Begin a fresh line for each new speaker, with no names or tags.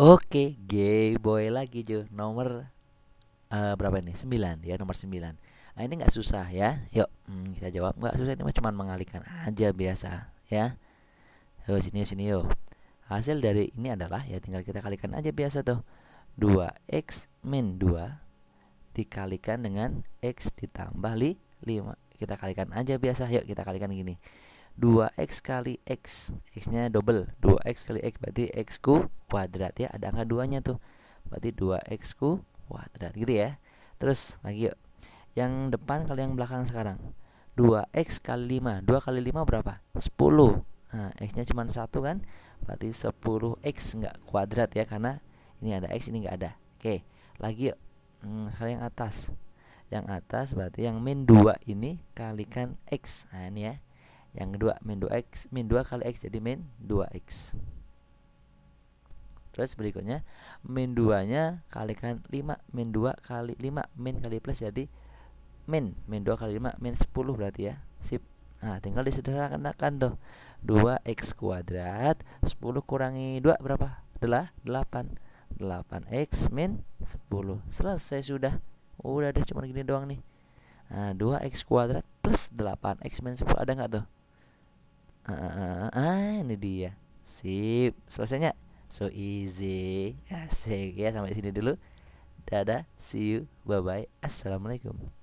Oke, gay boy lagi Jo. Nomor uh, berapa ini? 9 ya, nomor 9. Nah, ini nggak susah ya. Yuk, hmm, kita jawab. Nggak susah ini cuma mengalihkan aja biasa ya. Yo sini yo, sini yo. Hasil dari ini adalah ya tinggal kita kalikan aja biasa tuh. 2x min 2 dikalikan dengan x ditambah li 5. Kita kalikan aja biasa. Yuk, kita kalikan gini. 2x kali x x nya double 2x kali x berarti x ku kuadrat ya ada angka duanya tuh berarti 2x ku kuadrat gitu ya terus lagi yuk yang depan kali yang belakang sekarang 2x kali 5 2 kali 5 berapa 10 nah, x nya cuma satu kan berarti 10x nggak kuadrat ya karena ini ada x ini nggak ada oke lagi yuk hmm, sekarang yang atas yang atas berarti yang min 2 ini kalikan x nah ini ya yang kedua min 2x min 2 kali x jadi min 2x terus berikutnya min 2 nya kalikan 5 min 2 kali 5 min kali plus jadi min min 2 kali 5 min 10 berarti ya sip nah tinggal disederhanakan tuh 2x kuadrat 10 kurangi 2 berapa adalah 8 8x min 10 selesai sudah udah deh cuma gini doang nih nah, 2x kuadrat plus 8x min 10 ada nggak tuh ah, ah, ini dia sip selesainya so easy asik ya sampai sini dulu dadah see you bye bye assalamualaikum